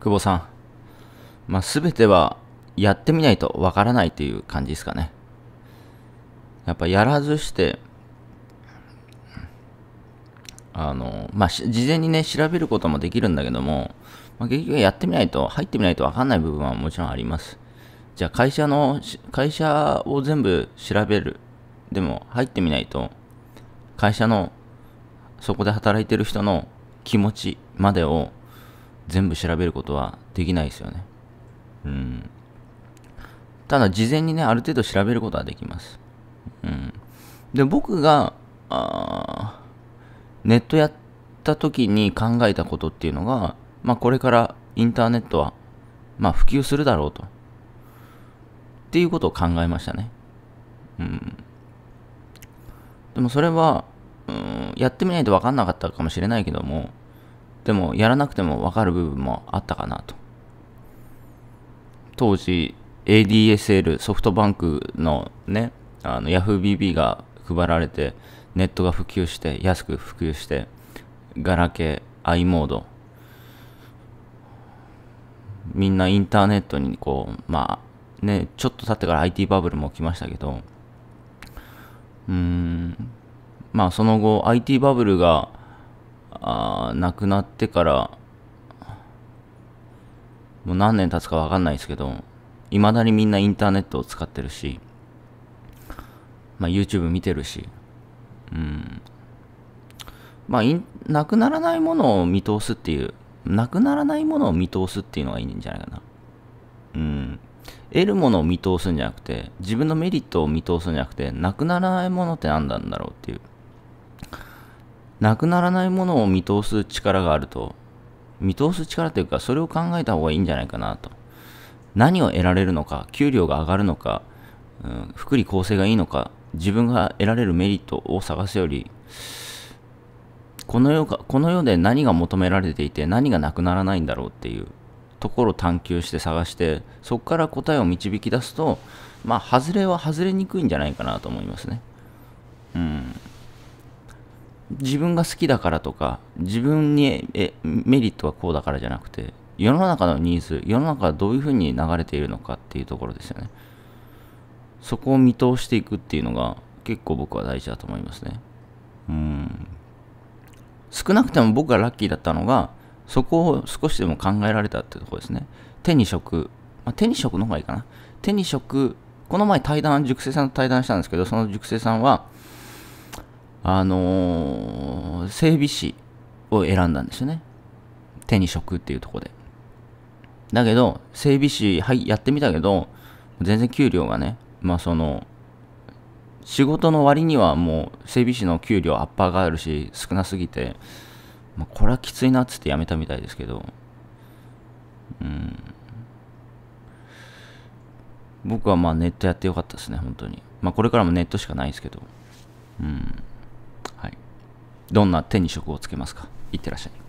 久保さん。まあ、べてはやってみないとわからないという感じですかね。やっぱやらずして、あの、まあ、事前にね、調べることもできるんだけども、まあ、結局やってみないと、入ってみないとわかんない部分はもちろんあります。じゃあ会社の、会社を全部調べる。でも入ってみないと、会社の、そこで働いてる人の気持ちまでを全部調べることはできないですよね。うん。ただ、事前にね、ある程度調べることはできます。うん。で、僕が、あネットやった時に考えたことっていうのが、まあ、これからインターネットは、まあ、普及するだろうと。っていうことを考えましたね。うん。でもそれは、うん、やってみないと分かんなかったかもしれないけども、でもやらなくても分かる部分もあったかなと当時 ADSL ソフトバンクのねあの YahooBB が配られてネットが普及して安く普及してガラケー i モードみんなインターネットにこうまあねちょっと経ってから IT バブルも来ましたけどうーんまあその後 IT バブルがあ亡くなってから、もう何年経つかわかんないですけど、未だにみんなインターネットを使ってるし、まあ YouTube 見てるし、うん。まあ、なくならないものを見通すっていう、なくならないものを見通すっていうのがいいんじゃないかな。うん。得るものを見通すんじゃなくて、自分のメリットを見通すんじゃなくて、なくならないものって何なんだろうっていう。なくならないものを見通す力があると、見通す力というか、それを考えた方がいいんじゃないかなと。何を得られるのか、給料が上がるのか、うん、福利厚生がいいのか、自分が得られるメリットを探すより、この世かこの世で何が求められていて何がなくならないんだろうっていうところを探求して探して、そこから答えを導き出すと、まあ、外れは外れにくいんじゃないかなと思いますね。うん。自分が好きだからとか、自分にえメリットはこうだからじゃなくて、世の中のニーズ、世の中はどういうふうに流れているのかっていうところですよね。そこを見通していくっていうのが結構僕は大事だと思いますね。うん。少なくても僕がラッキーだったのが、そこを少しでも考えられたっていうところですね。手に職、まあ、手に職の方がいいかな。手に職、この前対談、熟成さんと対談したんですけど、その熟成さんは、あのー、整備士を選んだんですよね。手に職っていうとこで。だけど、整備士、はい、やってみたけど、全然給料がね、まあその、仕事の割にはもう整備士の給料アッパーがあるし、少なすぎて、まあ、これはきついなっつって辞めたみたいですけど、うん。僕はまあネットやってよかったですね、本当に。まあこれからもネットしかないですけど、うん。どんな手に職をつけますかいってらっしゃい